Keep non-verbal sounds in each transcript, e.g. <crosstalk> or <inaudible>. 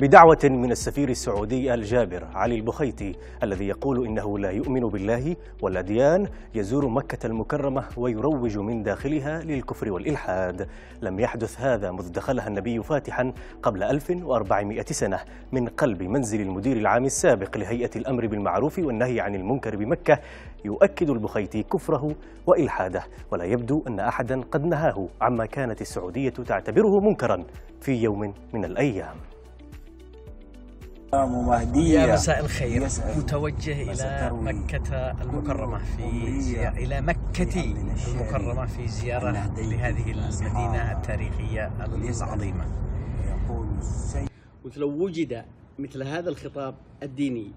بدعوة من السفير السعودي الجابر علي البخيتي الذي يقول إنه لا يؤمن بالله والأديان يزور مكة المكرمة ويروج من داخلها للكفر والإلحاد لم يحدث هذا مذ دخلها النبي فاتحا قبل 1400 سنة من قلب منزل المدير العام السابق لهيئة الأمر بالمعروف والنهي عن المنكر بمكة يؤكد البخيتي كفره وإلحاده ولا يبدو أن أحدا قد نهاه عما كانت السعودية تعتبره منكرا في يوم من الأيام مهدية مساء الخير متوجه إلى مكة المكرمة في إلى مكة المكرمة في زيارة لهذه المدينة آه. التاريخية العظيمة قلت لو وجد مثل هذا الخطاب الديني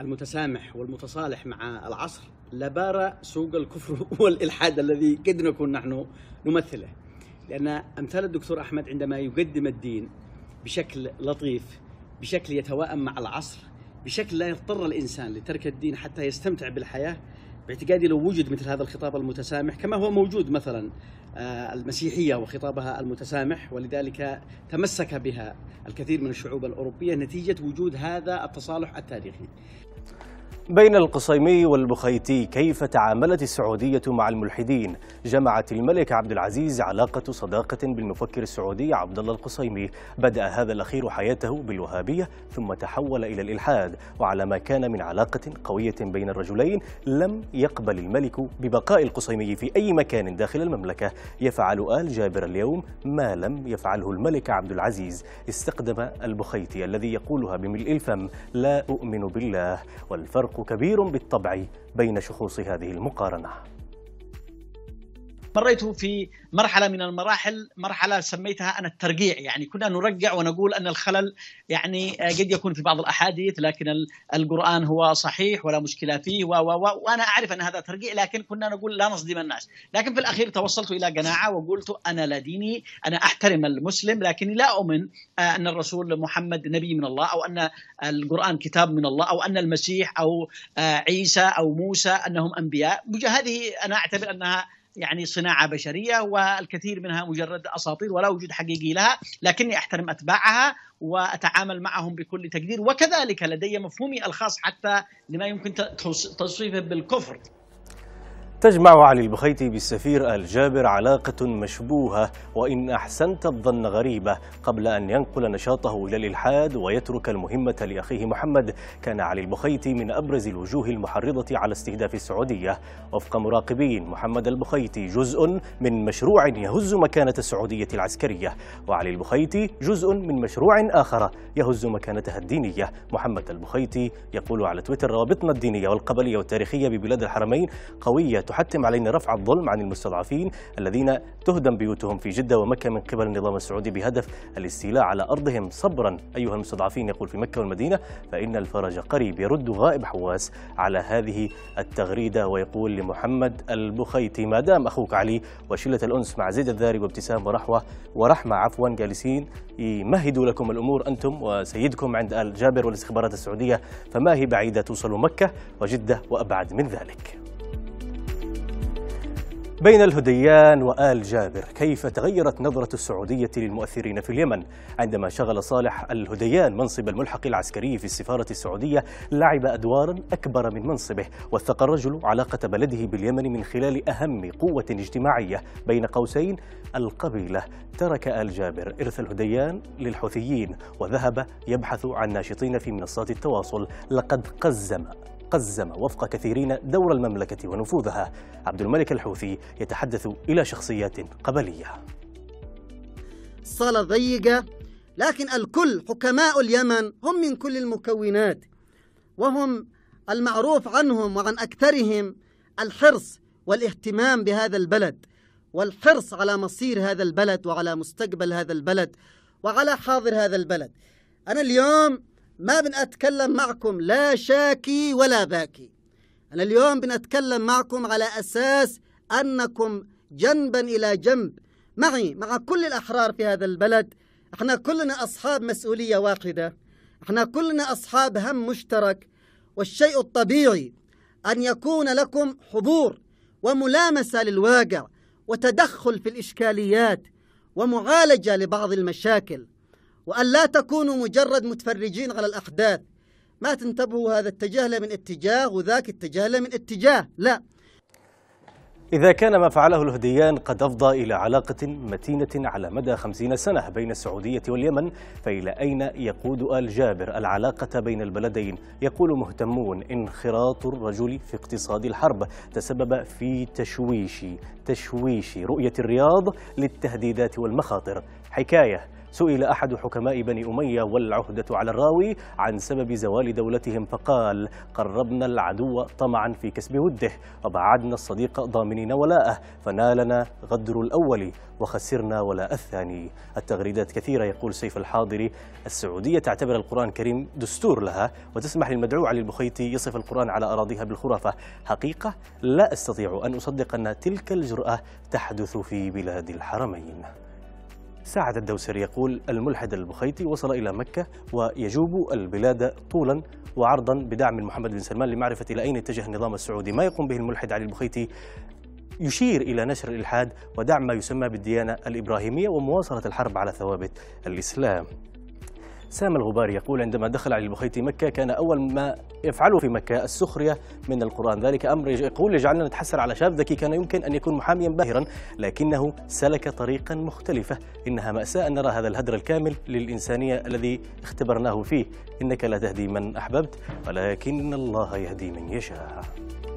المتسامح والمتصالح مع العصر لبار سوق الكفر <laughs> والإلحاد الذي قد نكون نحن نمثله لأن أمثال الدكتور أحمد عندما يقدم الدين بشكل لطيف بشكل يتواءم مع العصر بشكل لا يضطر الإنسان لترك الدين حتى يستمتع بالحياة باعتقادي لو وجد مثل هذا الخطاب المتسامح كما هو موجود مثلا آه، المسيحية وخطابها المتسامح ولذلك تمسك بها الكثير من الشعوب الأوروبية نتيجة وجود هذا التصالح التاريخي بين القصيمي والبخيتي كيف تعاملت السعودية مع الملحدين جمعت الملك عبد العزيز علاقة صداقة بالمفكر السعودي عبد الله القصيمي بدأ هذا الأخير حياته بالوهابية ثم تحول إلى الإلحاد وعلى ما كان من علاقة قوية بين الرجلين لم يقبل الملك ببقاء القصيمي في أي مكان داخل المملكة يفعل آل جابر اليوم ما لم يفعله الملك عبد العزيز استقدم البخيتي الذي يقولها بملء الفم لا أؤمن بالله والفرق كبير بالطبع بين شخوص هذه المقارنه مريت في مرحله من المراحل مرحله سميتها انا الترقيع يعني كنا نرجع ونقول ان الخلل يعني آه، قد يكون في بعض الاحاديث لكن القران هو صحيح ولا مشكله فيه و و وانا اعرف ان هذا ترقيع لكن كنا نقول لا نصدم الناس لكن في الاخير توصلت الى قناعه وقلت انا لا ديني انا احترم المسلم لكني لا اؤمن آه، ان الرسول محمد نبي من الله او ان القران كتاب من الله او ان المسيح او آه، عيسى او موسى انهم انبياء هذه انا اعتبر انها يعني صناعه بشريه والكثير منها مجرد اساطير ولا وجود حقيقي لها لكني احترم اتباعها واتعامل معهم بكل تقدير وكذلك لدي مفهومي الخاص حتى لما يمكن تصويفه بالكفر تجمع علي البخيتي بالسفير الجابر علاقة مشبوهة وإن أحسنت الظن غريبة قبل أن ينقل نشاطه إلى الإلحاد ويترك المهمة لأخيه محمد كان علي البخيتي من أبرز الوجوه المحرضة على استهداف السعودية وفق مراقبين محمد البخيتي جزء من مشروع يهز مكانة السعودية العسكرية وعلي البخيتي جزء من مشروع آخر يهز مكانتها الدينية محمد البخيتي يقول على تويتر روابطنا الدينية والقبلية والتاريخية ببلاد الحرمين قوية تحتم علينا رفع الظلم عن المستضعفين الذين تهدم بيوتهم في جدة ومكة من قبل النظام السعودي بهدف الاستيلاء على أرضهم صبرا أيها المستضعفين يقول في مكة والمدينة فإن الفرج قريب يرد غائب حواس على هذه التغريدة ويقول لمحمد البخيتي ما دام أخوك علي وشلة الأنس مع زيد الذاري وابتسام ورحوة ورحمة عفوا جالسين يمهدوا لكم الأمور أنتم وسيدكم عند آل جابر والاستخبارات السعودية فما هي بعيدة توصل مكة وجدة وأبعد من ذلك بين الهديان وآل جابر كيف تغيرت نظرة السعودية للمؤثرين في اليمن عندما شغل صالح الهديان منصب الملحق العسكري في السفارة السعودية لعب أدوارا أكبر من منصبه وثق الرجل علاقة بلده باليمن من خلال أهم قوة اجتماعية بين قوسين القبيلة ترك آل جابر إرث الهديان للحوثيين وذهب يبحث عن ناشطين في منصات التواصل لقد قزم قزم وفق كثيرين دور المملكة ونفوذها عبد الملك الحوثي يتحدث إلى شخصيات قبلية صالة ضيقة لكن الكل حكماء اليمن هم من كل المكونات وهم المعروف عنهم وعن أكثرهم الحرص والاهتمام بهذا البلد والحرص على مصير هذا البلد وعلى مستقبل هذا البلد وعلى حاضر هذا البلد أنا اليوم ما بنتكلم معكم لا شاكي ولا باكي أنا اليوم بنتكلم معكم على أساس أنكم جنبا إلى جنب معي مع كل الأحرار في هذا البلد احنا كلنا أصحاب مسؤولية واحدة احنا كلنا أصحاب هم مشترك والشيء الطبيعي أن يكون لكم حضور وملامسة للواقع وتدخل في الإشكاليات ومعالجة لبعض المشاكل وأن لا تكونوا مجرد متفرجين على الأحداث ما تنتبهوا هذا اتجاه من اتجاه وذاك اتجاه من اتجاه لا إذا كان ما فعله الهديان قد أفضى إلى علاقة متينة على مدى خمسين سنة بين السعودية واليمن فإلى أين يقود آل جابر العلاقة بين البلدين يقول مهتمون انخراط الرجل في اقتصاد الحرب تسبب في تشويش تشويش رؤية الرياض للتهديدات والمخاطر حكاية سئل أحد حكماء بني أمية والعهدة على الراوي عن سبب زوال دولتهم فقال قربنا العدو طمعا في كسب وده وبعدنا الصديق ضامنين ولاءه فنالنا غدر الأول وخسرنا ولاء الثاني التغريدات كثيرة يقول سيف الحاضري السعودية تعتبر القرآن الكريم دستور لها وتسمح للمدعو علي البخيتي يصف القرآن على أراضيها بالخرافة حقيقة لا أستطيع أن أصدق أن تلك الجرأة تحدث في بلاد الحرمين سعد الدوسري يقول الملحد البخيتي وصل إلى مكة ويجوب البلاد طولا وعرضا بدعم محمد بن سلمان لمعرفة إلى أين اتجه النظام السعودي ما يقوم به الملحد علي البخيتي يشير إلى نشر الإلحاد ودعم ما يسمى بالديانة الإبراهيمية ومواصلة الحرب على ثوابت الإسلام سام الغبار يقول عندما دخل علي البخيت مكة كان أول ما يفعله في مكة السخرية من القرآن ذلك أمر يقول يجعلنا نتحسر على شاب ذكي كان يمكن أن يكون محاميا باهرا لكنه سلك طريقا مختلفة إنها مأساة أن نرى هذا الهدر الكامل للإنسانية الذي اختبرناه فيه إنك لا تهدي من أحببت ولكن الله يهدي من يشاء